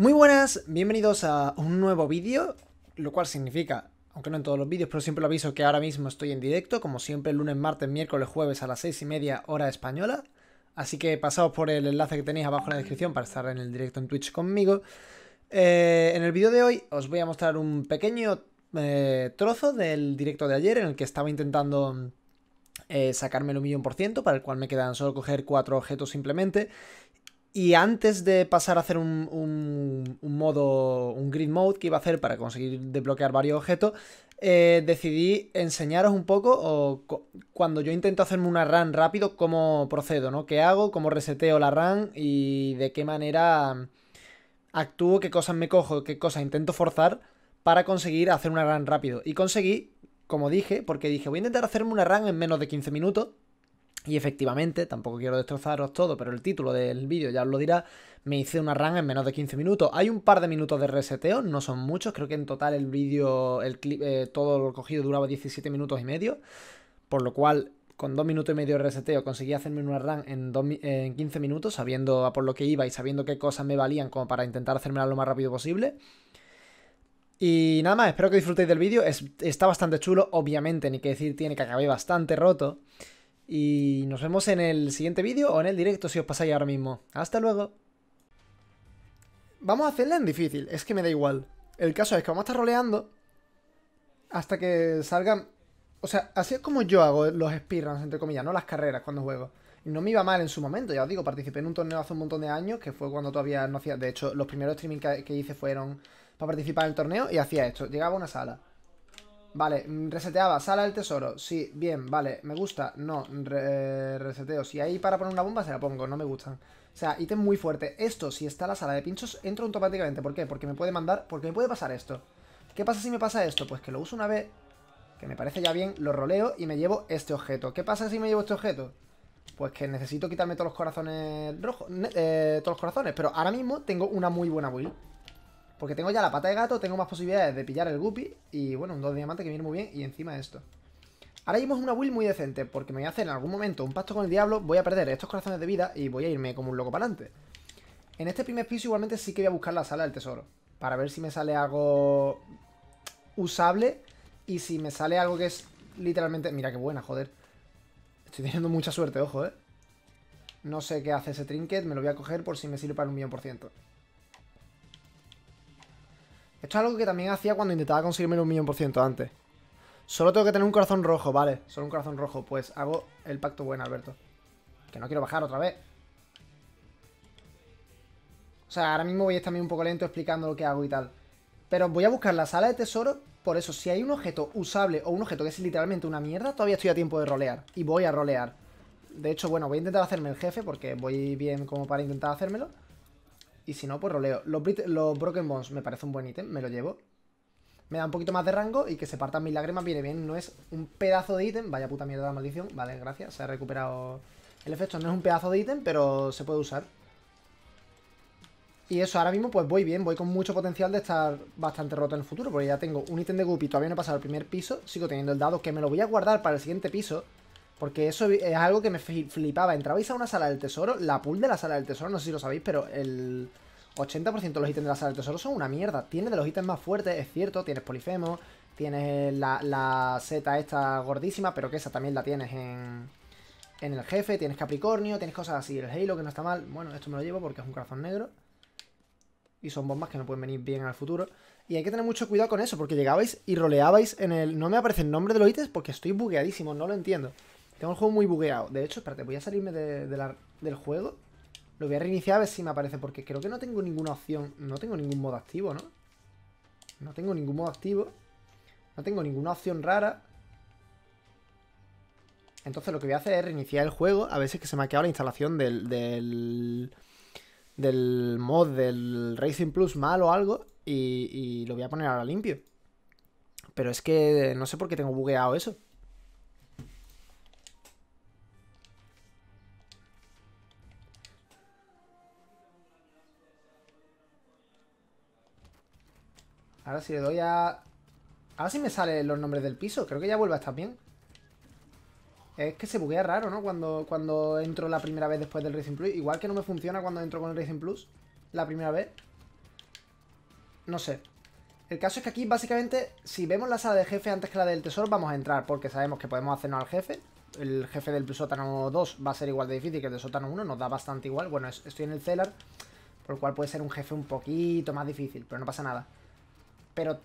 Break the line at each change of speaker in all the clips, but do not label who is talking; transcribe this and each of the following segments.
Muy buenas, bienvenidos a un nuevo vídeo, lo cual significa, aunque no en todos los vídeos, pero siempre lo aviso que ahora mismo estoy en directo, como siempre, lunes, martes, miércoles, jueves a las seis y media hora española. Así que pasaos por el enlace que tenéis abajo en la descripción para estar en el directo en Twitch conmigo. Eh, en el vídeo de hoy os voy a mostrar un pequeño eh, trozo del directo de ayer en el que estaba intentando eh, sacarme el un millón por ciento, para el cual me quedan solo coger cuatro objetos simplemente. Y antes de pasar a hacer un, modo, un grid mode que iba a hacer para conseguir desbloquear varios objetos, eh, decidí enseñaros un poco, o cuando yo intento hacerme una run rápido, cómo procedo, ¿no? ¿Qué hago? ¿Cómo reseteo la run? Y de qué manera actúo, qué cosas me cojo, qué cosas intento forzar para conseguir hacer una run rápido. Y conseguí, como dije, porque dije, voy a intentar hacerme una run en menos de 15 minutos, y efectivamente, tampoco quiero destrozaros todo, pero el título del vídeo ya os lo dirá, me hice una run en menos de 15 minutos. Hay un par de minutos de reseteo, no son muchos, creo que en total el vídeo, el clip, eh, todo lo cogido duraba 17 minutos y medio, por lo cual con 2 minutos y medio de reseteo conseguí hacerme una run en, en 15 minutos, sabiendo a por lo que iba y sabiendo qué cosas me valían como para intentar hacérmela lo más rápido posible. Y nada más, espero que disfrutéis del vídeo, está bastante chulo, obviamente, ni que decir tiene que acabé bastante roto. Y nos vemos en el siguiente vídeo o en el directo si os pasáis ahora mismo. ¡Hasta luego! Vamos a hacerla en difícil, es que me da igual. El caso es que vamos a estar roleando hasta que salgan... O sea, así es como yo hago los speedruns, entre comillas, no las carreras cuando juego. No me iba mal en su momento, ya os digo, participé en un torneo hace un montón de años, que fue cuando todavía no hacía... De hecho, los primeros streaming que hice fueron para participar en el torneo y hacía esto. Llegaba a una sala, Vale, mm, reseteaba, sala del tesoro. Sí, bien, vale, me gusta. No, eh, reseteo. Si hay para poner una bomba, se la pongo, no me gustan. O sea, ítem muy fuerte. Esto, si está la sala de pinchos, entro automáticamente. ¿Por qué? Porque me puede mandar, porque me puede pasar esto. ¿Qué pasa si me pasa esto? Pues que lo uso una vez, que me parece ya bien, lo roleo y me llevo este objeto. ¿Qué pasa si me llevo este objeto? Pues que necesito quitarme todos los corazones rojos, eh, todos los corazones. Pero ahora mismo tengo una muy buena build. Porque tengo ya la pata de gato, tengo más posibilidades de pillar el guppy. Y bueno, un 2 diamante que viene muy bien. Y encima esto. Ahora llevamos una build muy decente, porque me voy a hacer en algún momento un pacto con el diablo, voy a perder estos corazones de vida y voy a irme como un loco para adelante. En este primer piso igualmente sí que voy a buscar la sala del tesoro, para ver si me sale algo usable y si me sale algo que es literalmente... Mira qué buena, joder. Estoy teniendo mucha suerte, ojo, eh. No sé qué hace ese trinket, me lo voy a coger por si me sirve para un millón por ciento. Esto es algo que también hacía cuando intentaba conseguirme un millón por ciento antes. Solo tengo que tener un corazón rojo, vale. Solo un corazón rojo. Pues hago el pacto bueno, Alberto. Que no quiero bajar otra vez. O sea, ahora mismo voy a estar un poco lento explicando lo que hago y tal. Pero voy a buscar la sala de tesoro. Por eso, si hay un objeto usable o un objeto que es literalmente una mierda, todavía estoy a tiempo de rolear. Y voy a rolear. De hecho, bueno, voy a intentar hacerme el jefe porque voy bien como para intentar hacérmelo. Y si no, pues roleo. Los, Broken Bones me parece un buen ítem, me lo llevo. Me da un poquito más de rango y que se partan mis lágrimas viene bien. No es un pedazo de ítem. Vaya puta mierda la maldición. Vale, gracias. Se ha recuperado el efecto. No es un pedazo de ítem, pero se puede usar. Y eso, ahora mismo pues voy bien. Voy con mucho potencial de estar bastante roto en el futuro. Porque ya tengo un ítem de Guppy. Todavía no he pasado el primer piso. Sigo teniendo el dado que me lo voy a guardar para el siguiente piso. Porque eso es algo que me flipaba. Entrabais a una sala del tesoro, la pool de la sala del tesoro, no sé si lo sabéis, pero el 80% de los ítems de la sala del tesoro son una mierda. Tiene de los ítems más fuertes, es cierto, tienes polifemo, tienes la, seta esta gordísima, pero que esa también la tienes en, en el jefe, tienes Capricornio, tienes cosas así, el Halo que no está mal. Bueno, esto me lo llevo porque es un corazón negro. Y son bombas que no pueden venir bien al futuro. Y hay que tener mucho cuidado con eso, porque llegabais y roleabais en el... No me aparece el nombre de los ítems porque estoy bugueadísimo, no lo entiendo. Tengo el juego muy bugueado. De hecho, espérate, voy a salirme del juego. Lo voy a reiniciar a ver si me aparece, porque creo que no tengo ninguna opción. No tengo ningún modo activo, ¿no? No tengo ningún modo activo. No tengo ninguna opción rara. Entonces lo que voy a hacer es reiniciar el juego. A ver si es que se me ha quedado la instalación del... del, mod del Racing Plus mal o algo. Y, y lo voy a poner ahora limpio. Pero es que no sé por qué tengo bugueado eso. Ahora si le doy a... Ahora si me salen los nombres del piso. Creo que ya vuelve a estar bien. Es que se buguea raro, ¿no? Cuando, cuando entro la primera vez después del Racing Plus. Igual que no me funciona cuando entro con el Racing Plus la primera vez. No sé. El caso es que aquí, básicamente, si vemos la sala de jefe antes que la del tesoro, vamos a entrar. Porque sabemos que podemos hacernos al jefe. El jefe del sótano 2 va a ser igual de difícil que el del sótano 1. Nos da bastante igual. Bueno, estoy en el Celar. Por lo cual puede ser un jefe un poquito más difícil. Pero no pasa nada pero...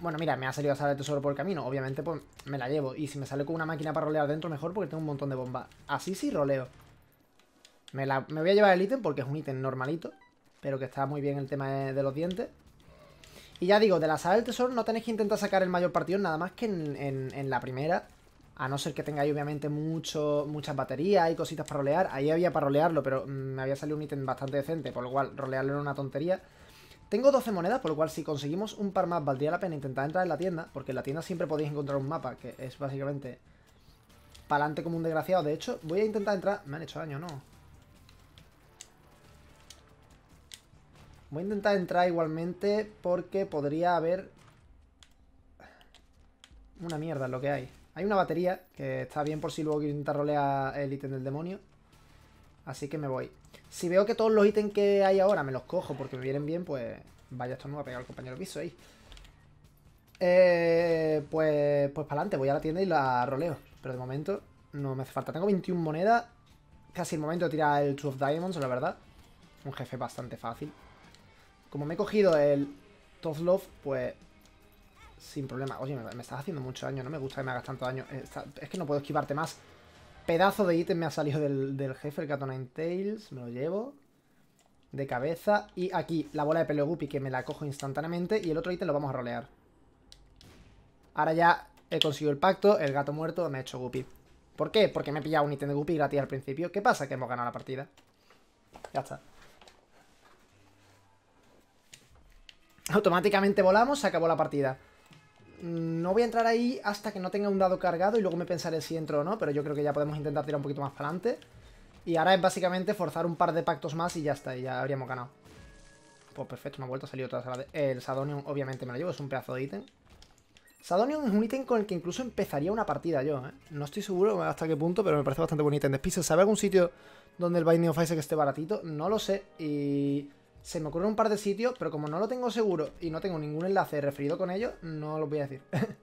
Bueno, mira, me ha salido sala de tesoro por el camino. Obviamente, pues, me la llevo. Y si me sale con una máquina para rolear dentro, mejor porque tengo un montón de bombas. Así sí roleo. Me, voy a llevar el ítem porque es un ítem normalito. Pero que está muy bien el tema de, los dientes. Y ya digo, de la sala del tesoro no tenéis que intentar sacar el mayor partido nada más que en, la primera. A no ser que tengáis obviamente mucho, muchas baterías y cositas para rolear. Ahí había para rolearlo, pero mm, me había salido un ítem bastante decente, por lo cual rolearlo era una tontería. Tengo 12 monedas, por lo cual si conseguimos un par más valdría la pena intentar entrar en la tienda, porque en la tienda siempre podéis encontrar un mapa, que es básicamente pa'lante como un desgraciado. De hecho, voy a intentar entrar... Me han hecho daño, ¿no? Voy a intentar entrar igualmente porque podría haber... Una mierda en lo que hay. Hay una batería que está bien por si luego quiero intentar rolear el ítem del demonio. Así que me voy. Si veo que todos los ítems que hay ahora me los cojo porque me vienen bien, pues... Vaya, esto no va a pegar el compañero piso ahí. Eh, pues pues para adelante, voy a la tienda y la roleo. Pero de momento no me hace falta. Tengo 21 monedas. Casi el momento de tirar el Two of Diamonds, la verdad. Un jefe bastante fácil. Como me he cogido el Love pues... Sin problema. Oye, me, estás haciendo mucho daño. No me gusta que me hagas tanto daño. es que no puedo esquivarte más. Pedazo de ítem me ha salido del, jefe, el nine Tails. Me lo llevo. De cabeza. Y aquí, la bola de pelo guppy que me la cojo instantáneamente. Y el otro ítem lo vamos a rolear. Ahora ya he conseguido el pacto. El gato muerto me ha hecho Guppy. ¿Por qué? Porque me he pillado un ítem de Guppy gratis al principio. ¿Qué pasa? Que hemos ganado la partida. Ya está. Automáticamente volamos, se acabó la partida. No voy a entrar ahí hasta que no tenga un dado cargado y luego me pensaré si entro o no, pero yo creo que ya podemos intentar tirar un poquito más para adelante. Y ahora es básicamente forzar un par de pactos más y ya está, y ya habríamos ganado. Pues perfecto, me ha vuelto a salir otra sala El Sadonium obviamente me lo llevo, es un pedazo de ítem. Sadonium es un ítem con el que incluso empezaría una partida yo, ¿eh? No estoy seguro hasta qué punto, pero me parece bastante buen ítem de ¿Sabe algún sitio donde el Binding of Isaac esté baratito? No lo sé, y... Se me ocurren un par de sitios, pero como no lo tengo seguro y no tengo ningún enlace referido con ellos, no lo voy a decir.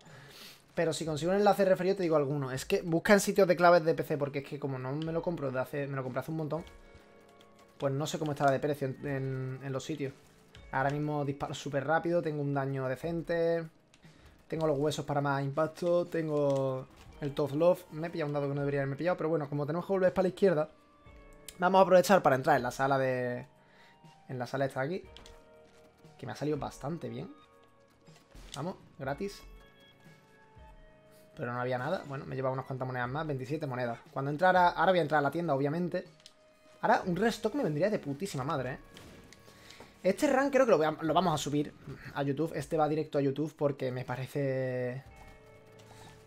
pero si consigo un enlace referido, te digo alguno. Es que busca en sitios de claves de PC, porque es que como no me lo compro de hace. Me lo compré hace un montón. Pues no sé cómo estará de precio en, los sitios. Ahora mismo disparo súper rápido, tengo un daño decente. Tengo los huesos para más impacto. Tengo el top Love. Me he pillado un dado que no debería haberme pillado. Pero bueno, como tenemos que volver para la izquierda, vamos a aprovechar para entrar en la sala de, en la sala está aquí. Que me ha salido bastante bien. Vamos, gratis. Pero no había nada. Bueno, me llevaba unas cuantas monedas más. 27 monedas. Cuando entrara... Ahora voy a entrar a la tienda, obviamente. Ahora un restock me vendría de putísima madre, ¿eh? Este rank creo que lo vamos a subir a YouTube. Este va directo a YouTube porque me parece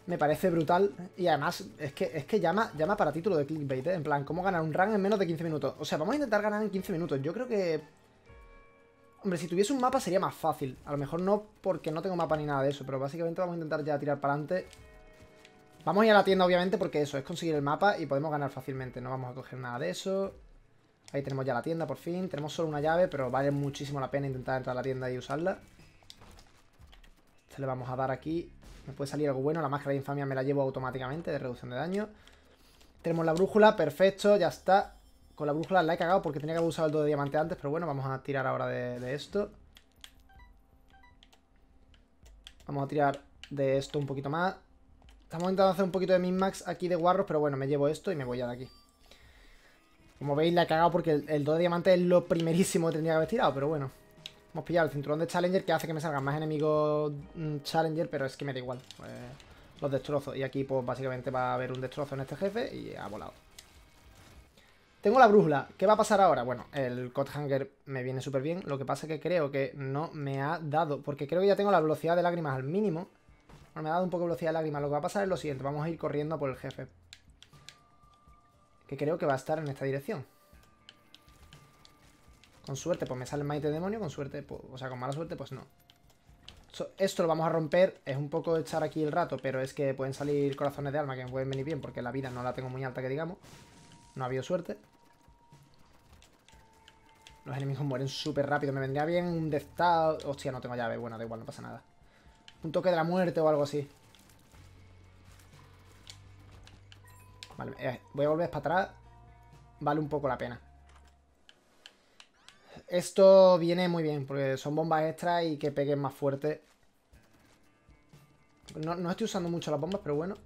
me parece brutal. Y además, es que, es que llama, llama para título de clickbait, ¿eh? En plan, ¿cómo ganar un rank en menos de 15 minutos? O sea, vamos a intentar ganar en 15 minutos. Yo creo que... Hombre, si tuviese un mapa sería más fácil. A lo mejor no porque no tengo mapa ni nada de eso, pero básicamente vamos a intentar ya tirar para adelante. Vamos a ir a la tienda, obviamente, porque eso, es conseguir el mapa y podemos ganar fácilmente. No vamos a coger nada de eso. Ahí tenemos ya la tienda, por fin. Tenemos solo una llave, pero vale muchísimo la pena intentar entrar a la tienda y usarla. se le vamos a dar aquí me puede salir algo bueno. La máscara de infamia me la llevo automáticamente de reducción de daño. Tenemos la brújula, perfecto, ya está. Con la brújula la he cagado porque tenía que haber usado el 2 de diamante antes, pero bueno, vamos a tirar ahora de, esto. Vamos a tirar de esto un poquito más. Estamos intentando hacer un poquito de min-max aquí de guarros, pero bueno, me llevo esto y me voy ya de aquí. Como veis, la he cagado porque el, el 2 de diamante es lo primerísimo que tendría que haber tirado, pero bueno. Hemos pillado el cinturón de Challenger que hace que me salgan más enemigos mm, Challenger, pero es que me da igual. Pues, los destrozos. Y aquí, pues básicamente va a haber un destrozo en este jefe y ha volado. Tengo la brújula. ¿Qué va a pasar ahora? Bueno, el Codhanger me viene súper bien. Lo que pasa es que creo que no me ha dado. Porque creo que ya tengo la velocidad de lágrimas al mínimo. Bueno, me ha dado un poco de velocidad de lágrimas. Lo que va a pasar es lo siguiente. Vamos a ir corriendo por el jefe. Que creo que va a estar en esta dirección. Con suerte, pues me sale el de demonio. Con suerte, pues, o sea, con mala suerte, pues no. esto lo vamos a romper. Es un poco echar aquí el rato, pero es que pueden salir corazones de alma que me pueden venir bien porque la vida no la tengo muy alta, que digamos. No ha habido suerte. Los enemigos mueren súper rápido. Me vendría bien un Death Hostia, no tengo llave. Bueno, da igual, no pasa nada. Un toque de la muerte o algo así. Vale, eh, voy a volver para atrás. Vale un poco la pena. Esto viene muy bien, porque son bombas extras y que peguen más fuerte. No, estoy usando mucho las bombas, pero bueno.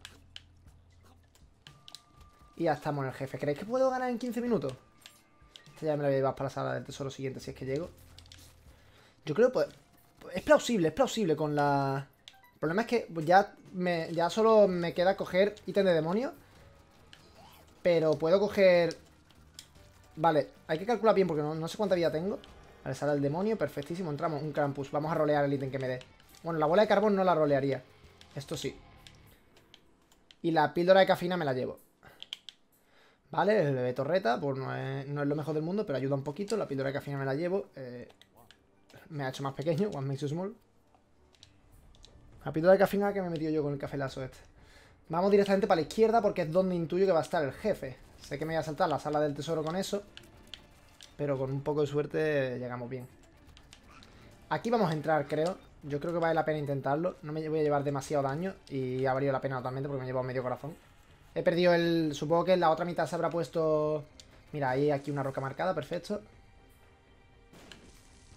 Y ya estamos en el jefe. ¿Creéis que puedo ganar en 15 minutos? Este ya me lo voy a llevar para la sala del tesoro siguiente si es que llego. Yo creo que pues, es plausible, es plausible con la... El problema es que ya, ya solo me queda coger ítem de demonio. Pero puedo coger Vale, hay que calcular bien porque no, sé cuánta vida tengo. Vale, sale el demonio, perfectísimo. Entramos, un crampus. Vamos a rolear el ítem que me dé. Bueno, la bola de carbón no la rolearía. Esto sí. Y la píldora de cafeína me la llevo. Vale, el bebé torreta, pues no es, lo mejor del mundo, pero ayuda un poquito. La píldora de cafeína me la llevo. Eh, me ha hecho más pequeño, one makes you small. La píldora de cafina que me he metido yo con el cafelazo este. Vamos directamente para la izquierda porque es donde intuyo que va a estar el jefe. Sé que me voy a saltar la sala del tesoro con eso. Pero con un poco de suerte llegamos bien. Aquí vamos a entrar, creo. Yo creo que vale la pena intentarlo. No me voy a llevar demasiado daño. Y ha valido la pena totalmente porque me he medio corazón. He perdido el... Supongo que en la otra mitad se habrá puesto... Mira, hay aquí una roca marcada, perfecto.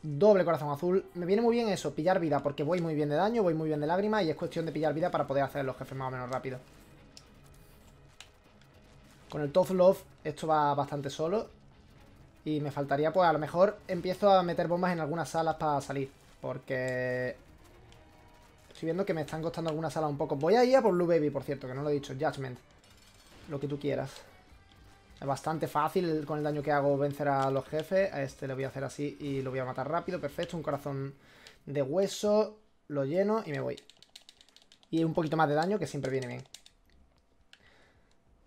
Doble corazón azul. Me viene muy bien eso, pillar vida, porque voy muy bien de daño, voy muy bien de lágrima y es cuestión de pillar vida para poder hacer los jefes más o menos rápido. Con el Tough Love esto va bastante solo. Y me faltaría, pues a lo mejor empiezo a meter bombas en algunas salas para salir. Porque... Estoy viendo que me están costando algunas salas un poco. Voy a ir a por Blue Baby, por cierto, que no lo he dicho. Judgment. Lo que tú quieras. Es bastante fácil con el daño que hago vencer a los jefes. A este le voy a hacer así y lo voy a matar rápido. Perfecto, un corazón de hueso. Lo lleno y me voy. Y un poquito más de daño que siempre viene bien.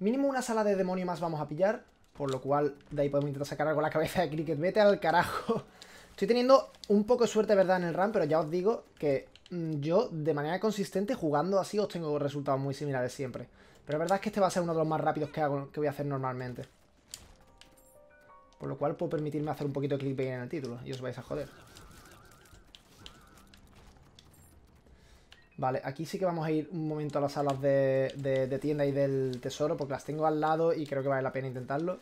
Mínimo una sala de demonio más vamos a pillar. Por lo cual, de ahí podemos intentar sacar algo la cabeza de Cricket. Vete al carajo. Estoy teniendo un poco de suerte, ¿verdad? En el ram, pero ya os digo que mm, yo, de manera consistente, jugando así, os tengo resultados muy similares siempre. Pero la verdad es que este va a ser uno de los más rápidos que, hago, que voy a hacer normalmente. Por lo cual puedo permitirme hacer un poquito de clickbait en el título. Y os vais a joder. Vale, aquí sí que vamos a ir un momento a las salas de, de, tienda y del tesoro porque las tengo al lado y creo que vale la pena intentarlo.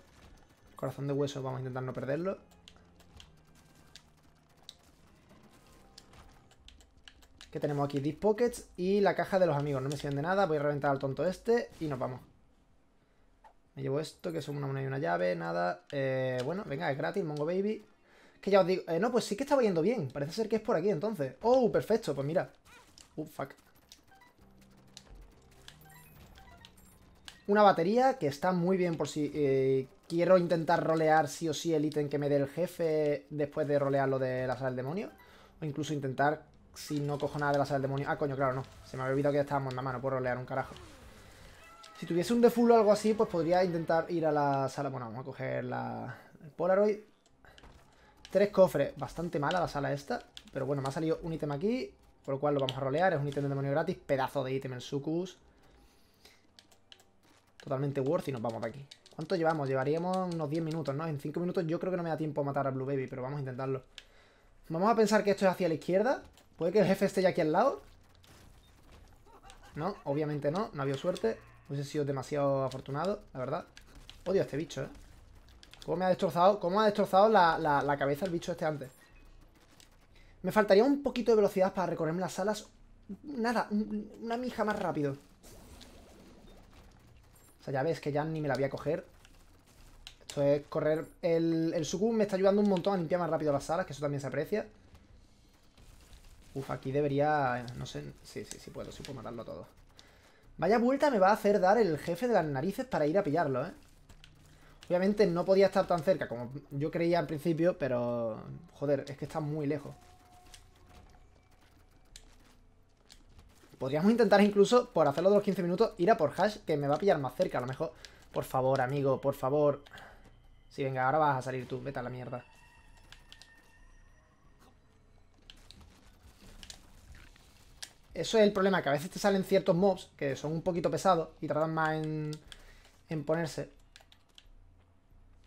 Corazón de hueso, vamos a intentar no perderlo. Que tenemos aquí? Deep Pockets y la caja de los amigos. No me sirven de nada, voy a reventar al tonto este y nos vamos. Me llevo esto, que es una moneda y una llave, nada. Eh, bueno, venga, es gratis, Mongo Baby. Que ya os digo... Eh, no, pues sí que estaba yendo bien. Parece ser que es por aquí entonces. ¡Oh, perfecto! Pues mira... Uh, fuck. Una batería que está muy bien por si eh, quiero intentar rolear sí o sí el ítem que me dé el jefe después de rolear lo de la sala del demonio. O incluso intentar, si no cojo nada de la sala del demonio... Ah, coño, claro, no. Se me había olvidado que ya estábamos en la mano, puedo rolear un carajo. Si tuviese un defulo o algo así, pues podría intentar ir a la sala... Bueno, vamos a coger la el Polaroid. Tres cofres. Bastante mala la sala esta. Pero bueno, me ha salido un ítem aquí por lo cual lo vamos a rolear. Es un ítem de demonio gratis. Pedazo de ítem el Sucus. Totalmente worth y nos vamos de aquí. ¿Cuánto llevamos? Llevaríamos unos 10 minutos, ¿no? En 5 minutos yo creo que no me da tiempo a matar a Blue Baby, pero vamos a intentarlo. Vamos a pensar que esto es hacia la izquierda. Puede que el jefe esté ya aquí al lado. No, obviamente no. No ha habido suerte. Hubiese sido demasiado afortunado, la verdad. Odio a este bicho, ¿eh? ¿Cómo me ha destrozado, cómo ha destrozado la cabeza el bicho este antes? Me faltaría un poquito de velocidad para recorrerme las salas. Nada, una mija más rápido. O sea, ya ves que ya ni me la voy a coger. Esto es correr... El, el Suku me está ayudando un montón a limpiar más rápido las salas, que eso también se aprecia. Uf, aquí debería... No sé... Sí, sí, sí puedo, sí puedo matarlo todo. Vaya vuelta me va a hacer dar el jefe de las narices para ir a pillarlo, ¿eh? Obviamente no podía estar tan cerca como yo creía al principio, pero... Joder, es que está muy lejos. Podríamos intentar incluso, por hacerlo de los 15 minutos, ir a por Hash, que me va a pillar más cerca. A lo mejor... Por favor, amigo, por favor. Sí, venga, ahora vas a salir tú. Vete a la mierda. Eso es el problema, que a veces te salen ciertos mobs que son un poquito pesados y tardan más en, ponerse.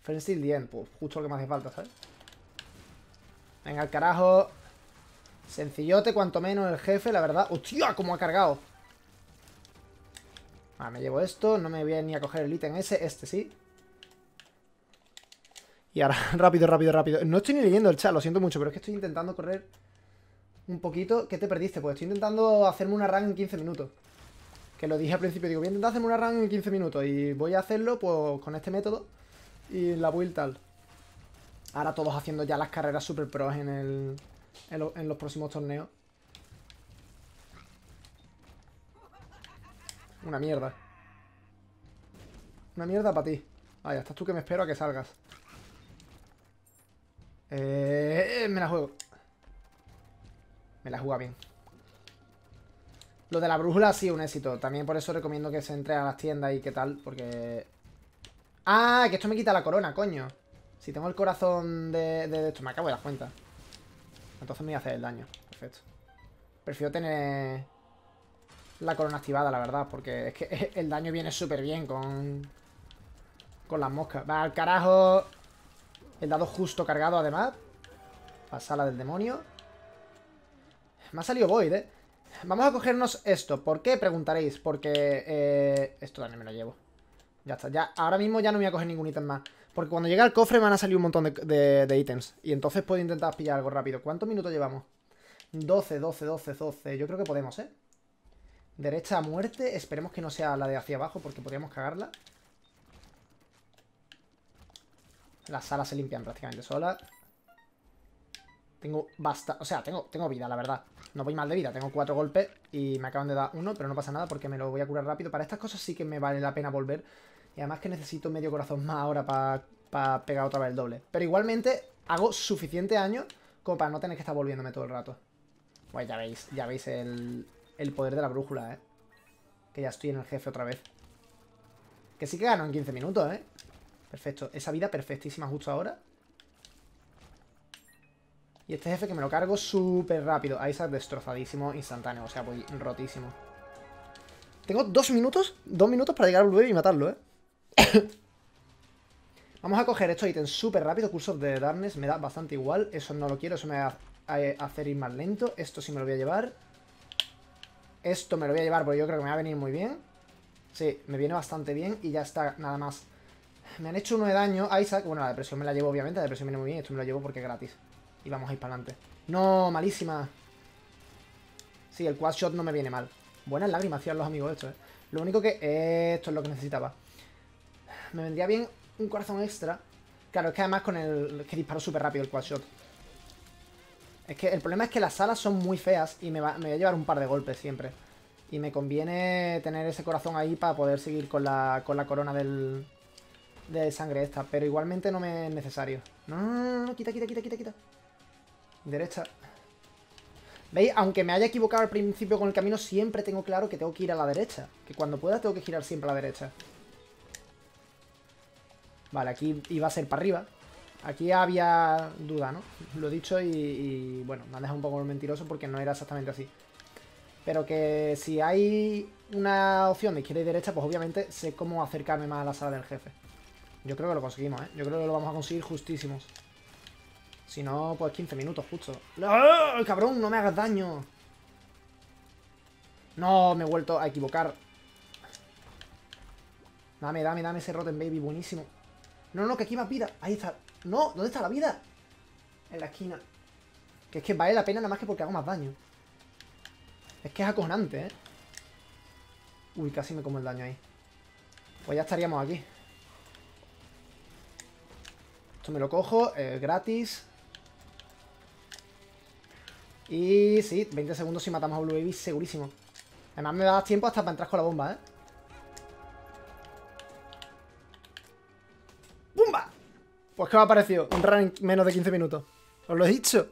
Frenzy, bien, the pues justo lo que más hace falta, ¿sabes? Venga, al carajo. Sencillote, cuanto menos el jefe, la verdad. ¡Hostia! ¿Cómo ha cargado? Ah, me llevo esto. No me voy a ni a coger el ítem ese. Este sí. Y ahora, rápido, rápido, rápido. No estoy ni leyendo el chat, lo siento mucho, pero es que estoy intentando correr un poquito. ¿Qué te perdiste? Pues estoy intentando hacerme una run en 15 minutos. Que lo dije al principio, digo, voy a intentar hacerme una run en 15 minutos y voy a hacerlo pues con este método y la build tal. Ahora todos haciendo ya las carreras super pros en el, en, los próximos torneos. Una mierda. Una mierda para ti. Vaya, estás tú que me espero a que salgas. Eh, me la juego. Me la juega bien. Lo de la brújula ha sido un éxito. También por eso recomiendo que se entre a las tiendas y qué tal, porque... ¡Ah! Que esto me quita la corona, coño. Si tengo el corazón de, de esto, me acabo de dar cuenta. Entonces me voy a hacer el daño. Perfecto. Prefiero tener la corona activada, la verdad, porque es que el daño viene súper bien con... Con las moscas. Va al carajo. El dado justo cargado, además. sala del demonio. Me ha salido Void, ¿eh? Vamos a cogernos esto. ¿Por qué? Preguntaréis. Porque... Eh, esto también me lo llevo. Ya está. Ya, ahora mismo ya no me voy a coger ningún ítem más. Porque cuando llegue al cofre van a salir un montón de, ítems. Y entonces puedo intentar pillar algo rápido. ¿Cuántos minutos llevamos? 12, 12, 12, 12. Yo creo que podemos, ¿eh? Derecha a muerte. Esperemos que no sea la de hacia abajo porque podríamos cagarla. Las salas se limpian prácticamente sola. Tengo basta... O sea, tengo, tengo vida, la verdad. No voy mal de vida. Tengo cuatro golpes y me acaban de dar uno, pero no pasa nada porque me lo voy a curar rápido. Para estas cosas sí que me vale la pena volver y además que necesito medio corazón más ahora para pegar otra vez el doble. Pero igualmente hago suficiente daño como para no tener que estar volviéndome todo el rato. Bueno, pues ya veis, ya veis el, poder de la brújula, ¿eh? Que ya estoy en el jefe otra vez. Que sí que gano en 15 minutos, ¿eh? Perfecto. Esa vida perfectísima justo ahora. Y este jefe que me lo cargo súper rápido. Ahí está destrozadísimo instantáneo. O sea, voy rotísimo. Tengo dos minutos, dos minutos para llegar al Blue y matarlo, ¿eh? Vamos a coger estos ítems súper rápido. Cursos de Darkness me da bastante igual. Eso no lo quiero, eso me va a hacer ir más lento. Esto sí me lo voy a llevar. Esto me lo voy a llevar porque yo creo que me va a venir muy bien. Sí, me viene bastante bien y ya está, nada más. Me han hecho uno de daño Isaac. Bueno, la depresión me la llevo, obviamente. La depresión viene muy bien. Esto me lo llevo porque es gratis. Y vamos a ir para adelante. ¡No! Malísima. Sí, el quad shot no me viene mal. Buenas lágrimas hacían los amigos esto eh. Lo único que... Esto es lo que necesitaba. Me vendría bien un corazón extra. Claro, es que además con el... que disparo súper rápido el quadshot. Es que el problema es que las alas son muy feas y me, va, voy a llevar un par de golpes siempre. Y me conviene tener ese corazón ahí para poder seguir con la, con la corona del, de sangre esta. Pero igualmente no me es necesario. No, no, no, no, quita, quita, quita, quita, quita. Derecha. ¿Veis? Aunque me haya equivocado al principio con el camino, siempre tengo claro que tengo que ir a la derecha. Que cuando pueda tengo que girar siempre a la derecha. Vale, aquí iba a ser para arriba. Aquí había duda, ¿no? Lo he dicho y, bueno, me han dejado un poco mentiroso porque no era exactamente así. Pero que si hay una opción de izquierda y derecha, pues obviamente sé cómo acercarme más a la sala del jefe. Yo creo que lo conseguimos, ¿eh? Yo creo que lo vamos a conseguir justísimos. Si no, pues 15 minutos justo. ¡Oh, cabrón! ¡No me hagas daño! No, me he vuelto a equivocar. Dame, dame, dame ese Rotten Baby, buenísimo. No, no, que aquí más vida. Ahí está. No, ¿dónde está la vida? En la esquina. Que es que vale la pena nada más que porque hago más daño. Es que es acojonante, ¿eh? Uy, casi me como el daño ahí. Pues ya estaríamos aquí. Esto me lo cojo, eh, gratis. Y sí, 20 segundos si matamos a Blue Baby, segurísimo. Además me da tiempo hasta para entrar con la bomba, ¿eh? Pues ¿qué me ha parecido? Un rank menos de 15 minutos. Os lo he dicho.